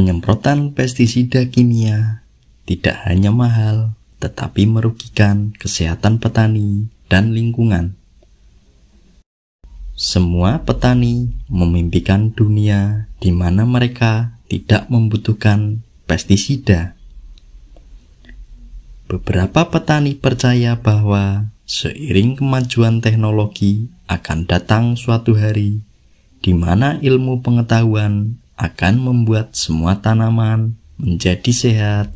Penyemprotan pestisida kimia tidak hanya mahal, tetapi merugikan kesehatan petani dan lingkungan. Semua petani memimpikan dunia di mana mereka tidak membutuhkan pestisida. Beberapa petani percaya bahwa seiring kemajuan teknologi akan datang suatu hari di mana ilmu pengetahuan akan membuat semua tanaman menjadi sehat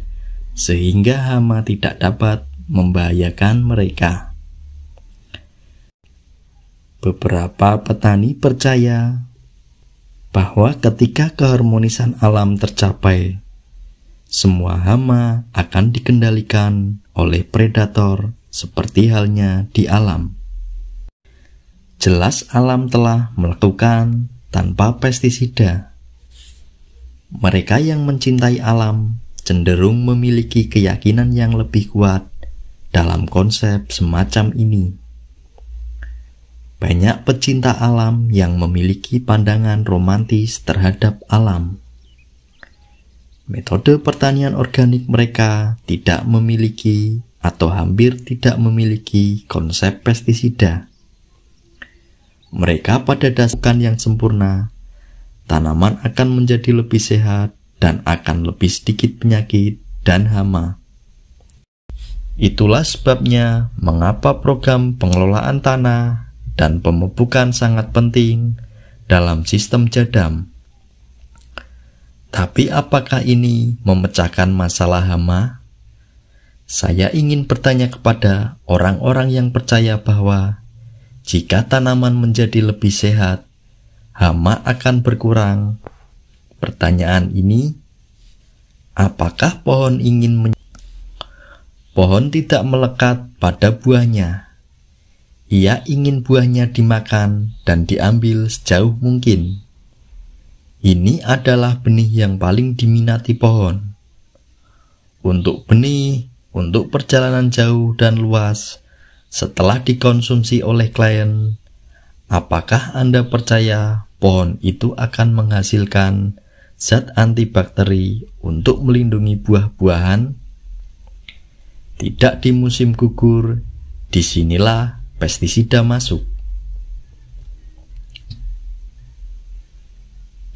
sehingga hama tidak dapat membahayakan mereka. Beberapa petani percaya bahwa ketika keharmonisan alam tercapai, semua hama akan dikendalikan oleh predator seperti halnya di alam. Jelas alam telah melakukan tanpa pestisida. Mereka yang mencintai alam cenderung memiliki keyakinan yang lebih kuat dalam konsep semacam ini. Banyak pecinta alam yang memiliki pandangan romantis terhadap alam. Metode pertanian organik mereka tidak memiliki atau hampir tidak memiliki konsep pestisida. Mereka pada dasarkan yang sempurna tanaman akan menjadi lebih sehat dan akan lebih sedikit penyakit dan hama. Itulah sebabnya mengapa program pengelolaan tanah dan pemupukan sangat penting dalam sistem jadam. Tapi apakah ini memecahkan masalah hama? Saya ingin bertanya kepada orang-orang yang percaya bahwa jika tanaman menjadi lebih sehat hama akan berkurang. Pertanyaan ini, apakah pohon ingin men Pohon tidak melekat pada buahnya. Ia ingin buahnya dimakan dan diambil sejauh mungkin. Ini adalah benih yang paling diminati pohon. Untuk benih, untuk perjalanan jauh dan luas, setelah dikonsumsi oleh klien, Apakah Anda percaya pohon itu akan menghasilkan zat antibakteri untuk melindungi buah-buahan? Tidak di musim gugur, disinilah pestisida masuk.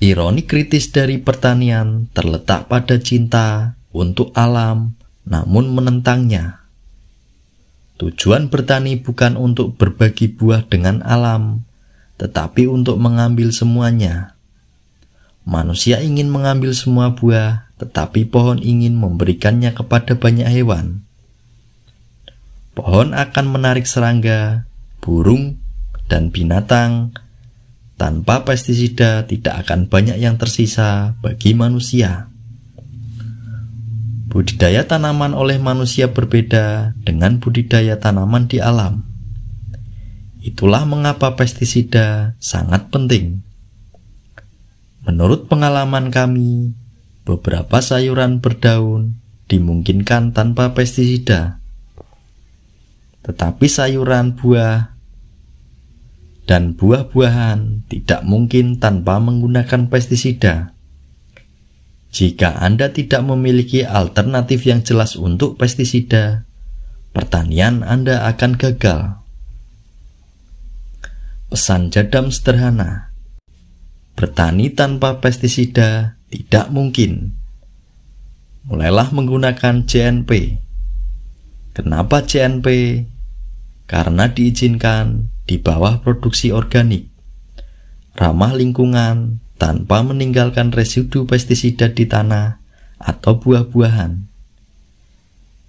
Ironi kritis dari pertanian terletak pada cinta untuk alam, namun menentangnya. Tujuan bertani bukan untuk berbagi buah dengan alam, tetapi untuk mengambil semuanya. Manusia ingin mengambil semua buah, tetapi pohon ingin memberikannya kepada banyak hewan. Pohon akan menarik serangga, burung, dan binatang. Tanpa pestisida, tidak akan banyak yang tersisa bagi manusia. Budidaya tanaman oleh manusia berbeda dengan budidaya tanaman di alam. Itulah mengapa pestisida sangat penting. Menurut pengalaman kami, beberapa sayuran berdaun dimungkinkan tanpa pestisida. Tetapi sayuran buah dan buah-buahan tidak mungkin tanpa menggunakan pestisida. Jika Anda tidak memiliki alternatif yang jelas untuk pestisida, pertanian Anda akan gagal. Pesan Jadam sederhana. Bertani tanpa pestisida tidak mungkin. Mulailah menggunakan JNP. Kenapa JNP? Karena diizinkan di bawah produksi organik. Ramah lingkungan tanpa meninggalkan residu pestisida di tanah atau buah-buahan.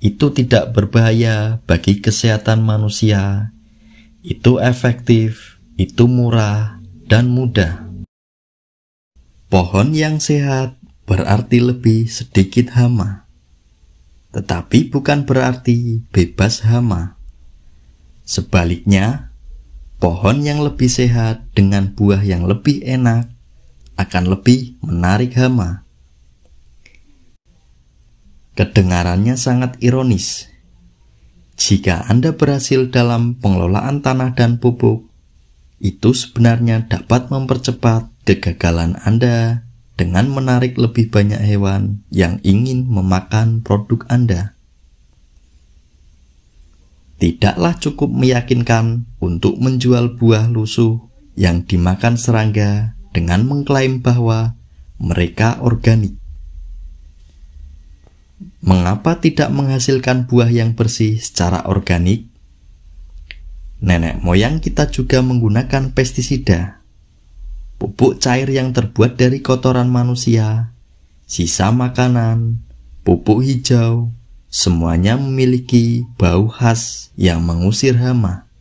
Itu tidak berbahaya bagi kesehatan manusia. Itu efektif itu murah dan mudah. Pohon yang sehat berarti lebih sedikit hama, tetapi bukan berarti bebas hama. Sebaliknya, pohon yang lebih sehat dengan buah yang lebih enak akan lebih menarik hama. Kedengarannya sangat ironis. Jika Anda berhasil dalam pengelolaan tanah dan pupuk, itu sebenarnya dapat mempercepat kegagalan Anda dengan menarik lebih banyak hewan yang ingin memakan produk Anda. Tidaklah cukup meyakinkan untuk menjual buah lusuh yang dimakan serangga dengan mengklaim bahwa mereka organik. Mengapa tidak menghasilkan buah yang bersih secara organik? Nenek moyang kita juga menggunakan pestisida, pupuk cair yang terbuat dari kotoran manusia, sisa makanan, pupuk hijau, semuanya memiliki bau khas yang mengusir hama.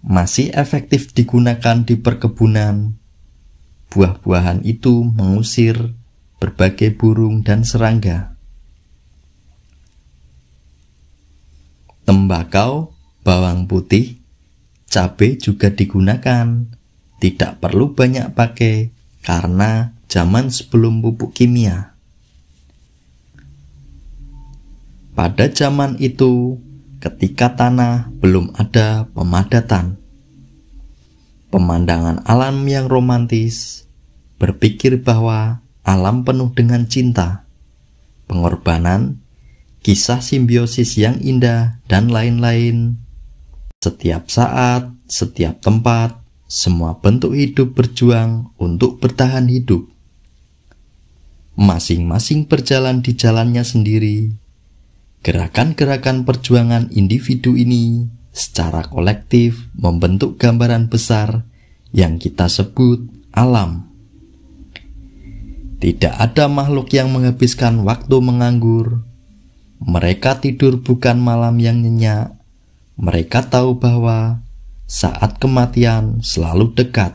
Masih efektif digunakan di perkebunan. Buah-buahan itu mengusir berbagai burung dan serangga. Tembakau bawang putih, cabai juga digunakan. Tidak perlu banyak pakai karena zaman sebelum pupuk kimia. Pada zaman itu, ketika tanah belum ada pemadatan, pemandangan alam yang romantis, berpikir bahwa alam penuh dengan cinta, pengorbanan, kisah simbiosis yang indah, dan lain-lain setiap saat, setiap tempat, semua bentuk hidup berjuang untuk bertahan hidup. Masing-masing berjalan di jalannya sendiri. Gerakan-gerakan perjuangan individu ini secara kolektif membentuk gambaran besar yang kita sebut alam. Tidak ada makhluk yang menghabiskan waktu menganggur. Mereka tidur bukan malam yang nyenyak, mereka tahu bahwa saat kematian selalu dekat.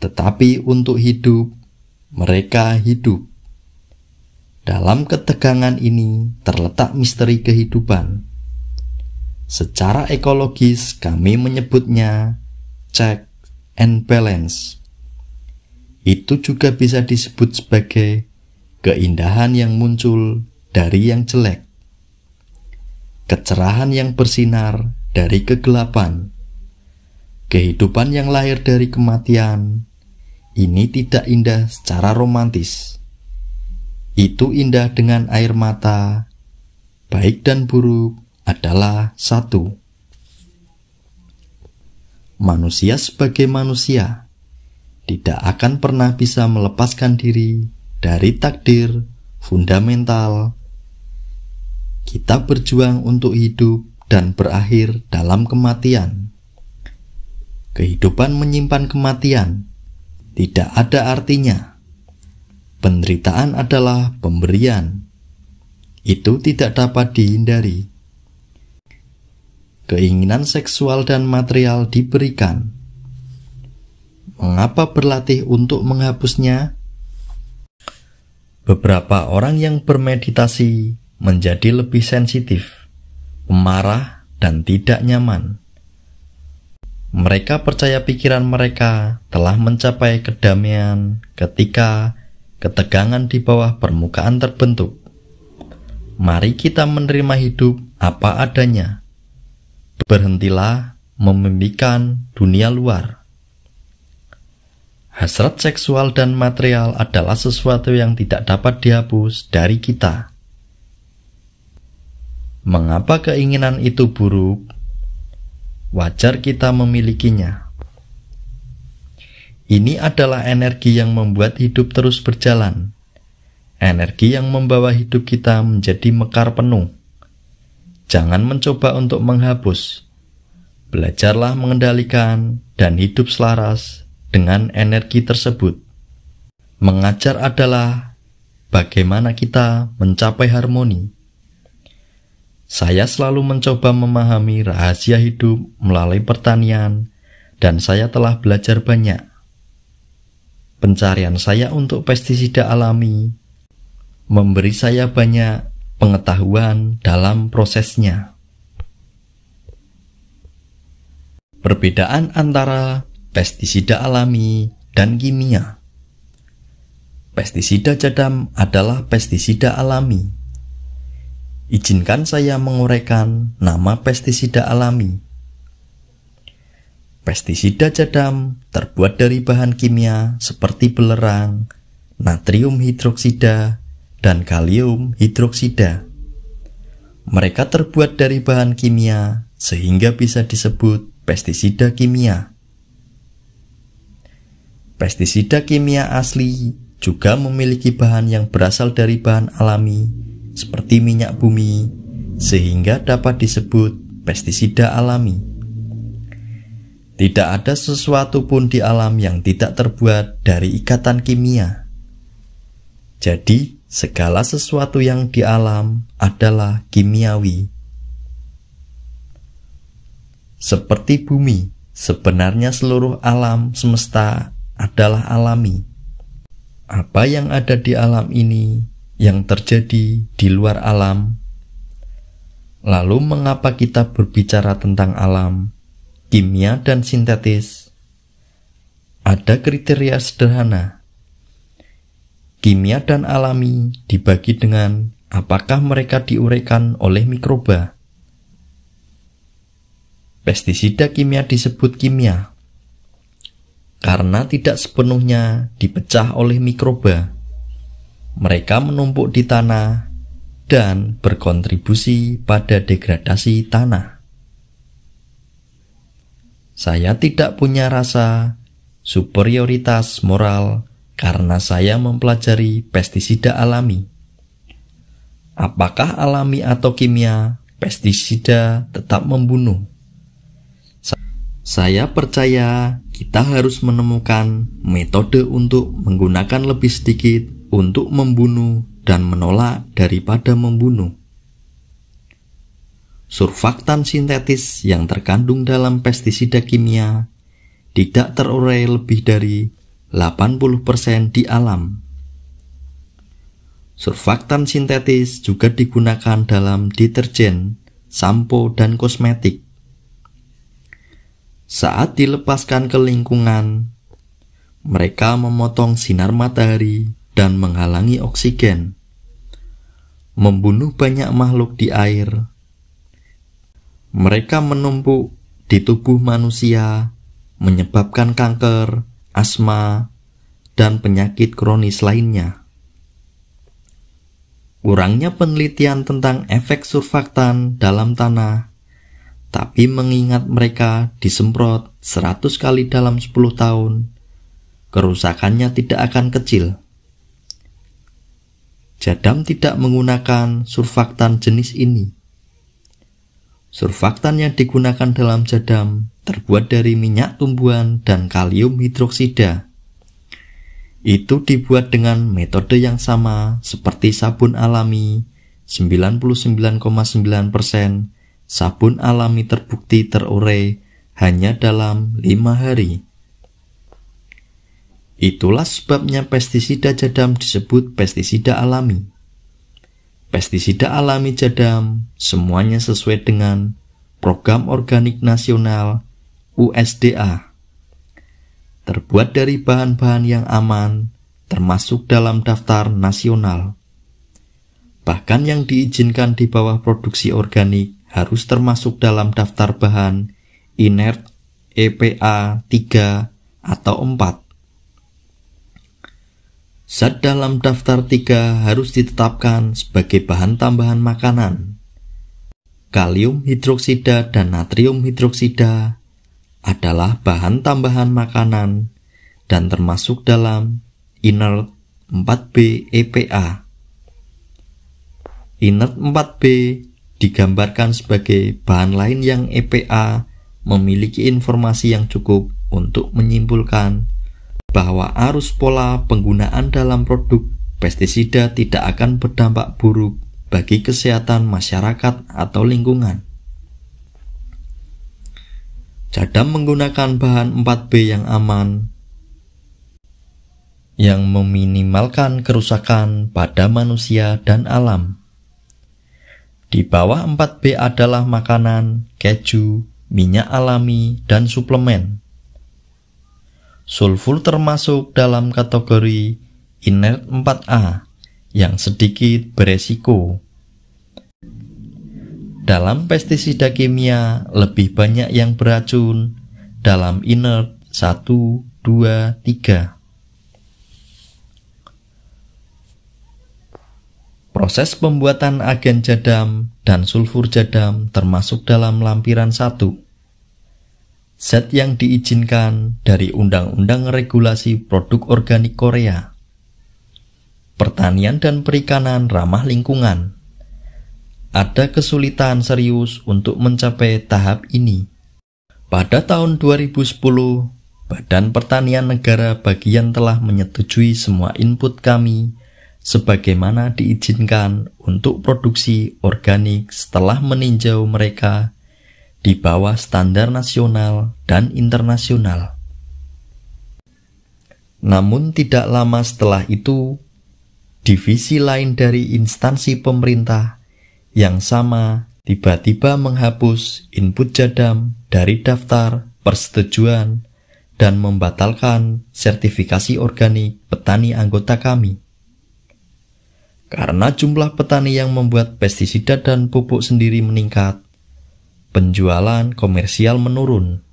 Tetapi untuk hidup, mereka hidup. Dalam ketegangan ini terletak misteri kehidupan. Secara ekologis, kami menyebutnya check and balance. Itu juga bisa disebut sebagai keindahan yang muncul dari yang jelek kecerahan yang bersinar dari kegelapan, kehidupan yang lahir dari kematian. Ini tidak indah secara romantis. Itu indah dengan air mata, baik dan buruk adalah satu. Manusia sebagai manusia tidak akan pernah bisa melepaskan diri dari takdir fundamental kita berjuang untuk hidup dan berakhir dalam kematian. Kehidupan menyimpan kematian, tidak ada artinya. Penderitaan adalah pemberian. Itu tidak dapat dihindari. Keinginan seksual dan material diberikan. Mengapa berlatih untuk menghapusnya? Beberapa orang yang bermeditasi menjadi lebih sensitif, pemarah, dan tidak nyaman. Mereka percaya pikiran mereka telah mencapai kedamaian ketika ketegangan di bawah permukaan terbentuk. Mari kita menerima hidup apa adanya. Berhentilah memimpikan dunia luar. Hasrat seksual dan material adalah sesuatu yang tidak dapat dihapus dari kita. Mengapa keinginan itu buruk? Wajar kita memilikinya. Ini adalah energi yang membuat hidup terus berjalan. Energi yang membawa hidup kita menjadi mekar penuh. Jangan mencoba untuk menghapus. Belajarlah mengendalikan dan hidup selaras dengan energi tersebut. Mengajar adalah bagaimana kita mencapai harmoni saya selalu mencoba memahami rahasia hidup melalui pertanian, dan saya telah belajar banyak. Pencarian saya untuk pestisida alami memberi saya banyak pengetahuan dalam prosesnya. Perbedaan antara pestisida alami dan kimia. Pestisida jadam adalah pestisida alami izinkan saya menguraikan nama pestisida alami. Pestisida jadam terbuat dari bahan kimia seperti belerang, natrium hidroksida, dan kalium hidroksida. Mereka terbuat dari bahan kimia sehingga bisa disebut pestisida kimia. Pestisida kimia asli juga memiliki bahan yang berasal dari bahan alami seperti minyak bumi, sehingga dapat disebut pestisida alami. Tidak ada sesuatu pun di alam yang tidak terbuat dari ikatan kimia. Jadi, segala sesuatu yang di alam adalah kimiawi. Seperti bumi, sebenarnya seluruh alam semesta adalah alami. Apa yang ada di alam ini yang terjadi di luar alam. Lalu, mengapa kita berbicara tentang alam, kimia, dan sintetis? Ada kriteria sederhana: kimia dan alami dibagi dengan apakah mereka diuraikan oleh mikroba. Pestisida kimia disebut kimia karena tidak sepenuhnya dipecah oleh mikroba mereka menumpuk di tanah dan berkontribusi pada degradasi tanah. Saya tidak punya rasa superioritas moral karena saya mempelajari pestisida alami. Apakah alami atau kimia, pestisida tetap membunuh. Saya percaya kita harus menemukan metode untuk menggunakan lebih sedikit untuk membunuh dan menolak daripada membunuh. Surfaktan sintetis yang terkandung dalam pestisida kimia tidak terurai lebih dari 80% di alam. Surfaktan sintetis juga digunakan dalam deterjen, sampo, dan kosmetik. Saat dilepaskan ke lingkungan, mereka memotong sinar matahari dan menghalangi oksigen, membunuh banyak makhluk di air. Mereka menumpuk di tubuh manusia, menyebabkan kanker, asma, dan penyakit kronis lainnya. Kurangnya penelitian tentang efek surfaktan dalam tanah, tapi mengingat mereka disemprot 100 kali dalam 10 tahun, kerusakannya tidak akan kecil. Jadam tidak menggunakan surfaktan jenis ini. Surfaktan yang digunakan dalam jadam terbuat dari minyak tumbuhan dan kalium hidroksida. Itu dibuat dengan metode yang sama seperti sabun alami 99,9% sabun alami terbukti terurai hanya dalam 5 hari. Itulah sebabnya pestisida jadam disebut pestisida alami. Pestisida alami jadam semuanya sesuai dengan Program Organik Nasional USDA. Terbuat dari bahan-bahan yang aman, termasuk dalam daftar nasional. Bahkan yang diizinkan di bawah produksi organik harus termasuk dalam daftar bahan inert EPA 3 atau 4. Zat dalam daftar 3 harus ditetapkan sebagai bahan tambahan makanan. Kalium hidroksida dan natrium hidroksida adalah bahan tambahan makanan dan termasuk dalam inert 4B EPA. Inert 4B digambarkan sebagai bahan lain yang EPA memiliki informasi yang cukup untuk menyimpulkan bahwa arus pola penggunaan dalam produk pestisida tidak akan berdampak buruk bagi kesehatan masyarakat atau lingkungan. Jadam menggunakan bahan 4B yang aman yang meminimalkan kerusakan pada manusia dan alam. Di bawah 4B adalah makanan, keju, minyak alami, dan suplemen sulfur termasuk dalam kategori inert 4A yang sedikit beresiko. Dalam pestisida kimia lebih banyak yang beracun dalam inert 1, 2, 3. Proses pembuatan agen jadam dan sulfur jadam termasuk dalam lampiran 1 zat yang diizinkan dari Undang-Undang Regulasi Produk Organik Korea. Pertanian dan perikanan ramah lingkungan. Ada kesulitan serius untuk mencapai tahap ini. Pada tahun 2010, Badan Pertanian Negara bagian telah menyetujui semua input kami sebagaimana diizinkan untuk produksi organik setelah meninjau mereka di bawah standar nasional dan internasional. Namun, tidak lama setelah itu, divisi lain dari instansi pemerintah yang sama tiba-tiba menghapus input jadam dari daftar persetujuan dan membatalkan sertifikasi organik petani anggota kami. Karena jumlah petani yang membuat pestisida dan pupuk sendiri meningkat, penjualan komersial menurun.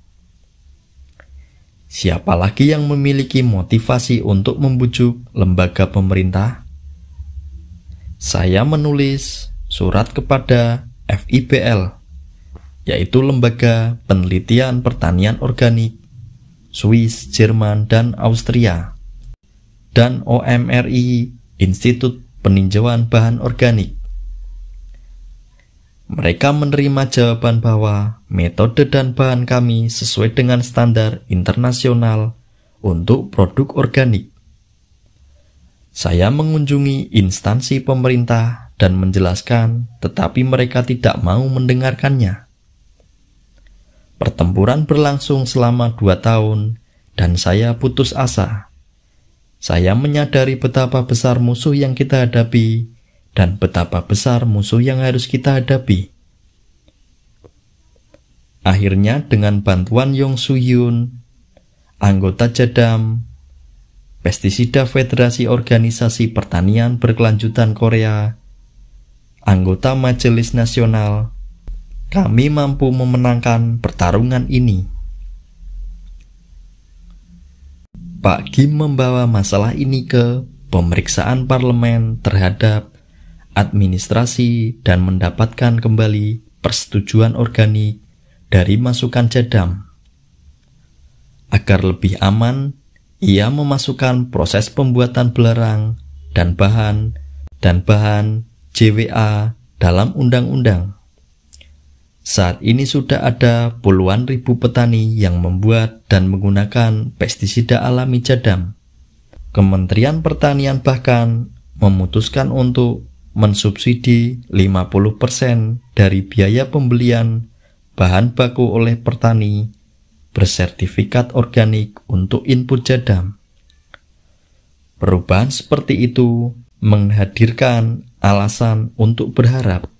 Siapa lagi yang memiliki motivasi untuk membujuk lembaga pemerintah? Saya menulis surat kepada FIPL, yaitu Lembaga Penelitian Pertanian Organik Swiss, Jerman, dan Austria, dan OMRI, Institut Peninjauan Bahan Organik. Mereka menerima jawaban bahwa metode dan bahan kami sesuai dengan standar internasional untuk produk organik. Saya mengunjungi instansi pemerintah dan menjelaskan, tetapi mereka tidak mau mendengarkannya. Pertempuran berlangsung selama dua tahun, dan saya putus asa. Saya menyadari betapa besar musuh yang kita hadapi dan betapa besar musuh yang harus kita hadapi. Akhirnya dengan bantuan Yong Hyun, anggota Jadam, pestisida Federasi Organisasi Pertanian Berkelanjutan Korea, anggota Majelis Nasional, kami mampu memenangkan pertarungan ini. Pak Kim membawa masalah ini ke pemeriksaan parlemen terhadap administrasi, dan mendapatkan kembali persetujuan organik dari masukan jadam. Agar lebih aman, ia memasukkan proses pembuatan belerang dan bahan dan bahan JWA dalam undang-undang. Saat ini sudah ada puluhan ribu petani yang membuat dan menggunakan pestisida alami jadam. Kementerian Pertanian bahkan memutuskan untuk mensubsidi 50% dari biaya pembelian bahan baku oleh pertani bersertifikat organik untuk input jadam. Perubahan seperti itu menghadirkan alasan untuk berharap